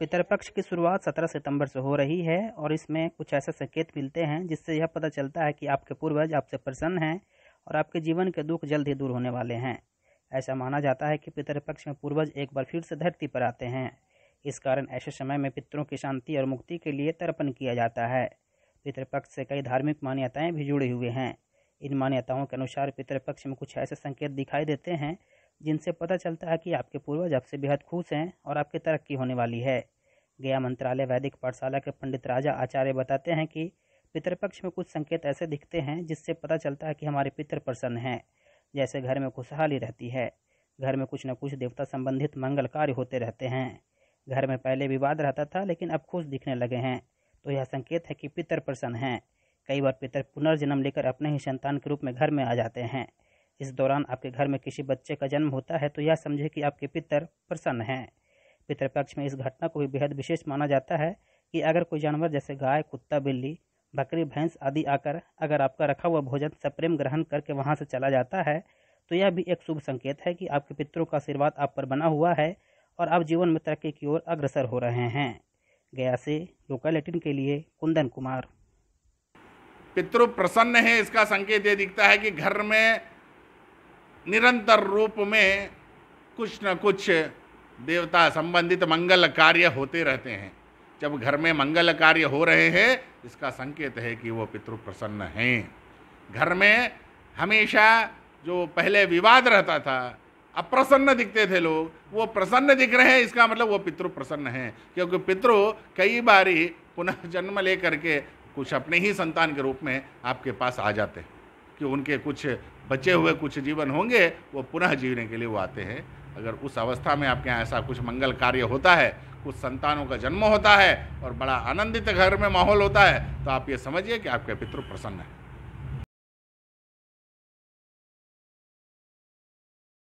पितरपक्ष की शुरुआत 17 सितंबर से हो रही है और इसमें कुछ ऐसे संकेत मिलते हैं जिससे यह पता चलता है कि आपके पूर्वज आपसे प्रसन्न हैं और आपके जीवन के दुख जल्द ही दूर होने वाले हैं ऐसा माना जाता है कि पितरपक्ष में पूर्वज एक बार फिर से धरती पर आते हैं इस कारण ऐसे समय में पितरों की शांति और मुक्ति के लिए तर्पण किया जाता है पितृपक्ष से कई धार्मिक मान्यताएं भी जुड़े हुए हैं इन मान्यताओं के अनुसार पितृपक्ष में कुछ ऐसे संकेत दिखाई देते हैं जिनसे पता चलता है कि आपके पूर्वज आपसे बेहद खुश हैं और आपकी तरक्की होने वाली है गया मंत्रालय वैदिक पाठशाला के पंडित राजा आचार्य बताते हैं कि पितृपक्ष में कुछ संकेत ऐसे दिखते हैं जिससे पता चलता है कि हमारे पितर प्रसन्न हैं जैसे घर में खुशहाली रहती है घर में कुछ न कुछ देवता संबंधित मंगल कार्य होते रहते हैं घर में पहले विवाद रहता था लेकिन अब खुश दिखने लगे हैं तो यह संकेत है कि पितर प्रसन्न हैं कई बार पितर पुनर्जन्म लेकर अपने ही संतान के रूप में घर में आ जाते हैं इस दौरान आपके घर में किसी बच्चे का जन्म होता है तो यह समझे कि आपके पितर प्रसन्न हैं पितृपक्ष में इस घटना को भी बेहद विशेष माना जाता है कि अगर कोई जानवर जैसे गाय कुत्ता बिल्ली बकरी भैंस आदि आकर अगर आपका रखा हुआ भोजन सप्रेम ग्रहण करके वहाँ से चला जाता है तो यह भी एक शुभ संकेत है कि आपके पितरों का आशीर्वाद आप पर बना हुआ है और आप जीवन में तरक्की की ओर अग्रसर हो रहे हैं गया से लोकालेटिन के लिए कुंदन कुमार पितृ प्रसन्न है इसका संकेत ये दिखता है कि घर में निरंतर रूप में कुछ न कुछ देवता संबंधित मंगल कार्य होते रहते हैं जब घर में मंगल कार्य हो रहे हैं इसका संकेत है कि वो पितृ प्रसन्न हैं घर में हमेशा जो पहले विवाद रहता था अप्रसन्न दिखते थे लोग वो प्रसन्न दिख रहे हैं इसका मतलब वो पितृ प्रसन्न हैं क्योंकि पितृ कई बारी पुनः जन्म लेकर के कुछ अपने ही संतान के रूप में आपके पास आ जाते हैं कि उनके कुछ बचे हुए कुछ जीवन होंगे वो पुनः जीने के लिए वो आते हैं अगर उस अवस्था में आपके यहाँ ऐसा कुछ मंगल कार्य होता है कुछ संतानों का जन्म होता है और बड़ा आनंदित घर में माहौल होता है तो आप ये समझिए कि आपके पितृ प्रसन्न है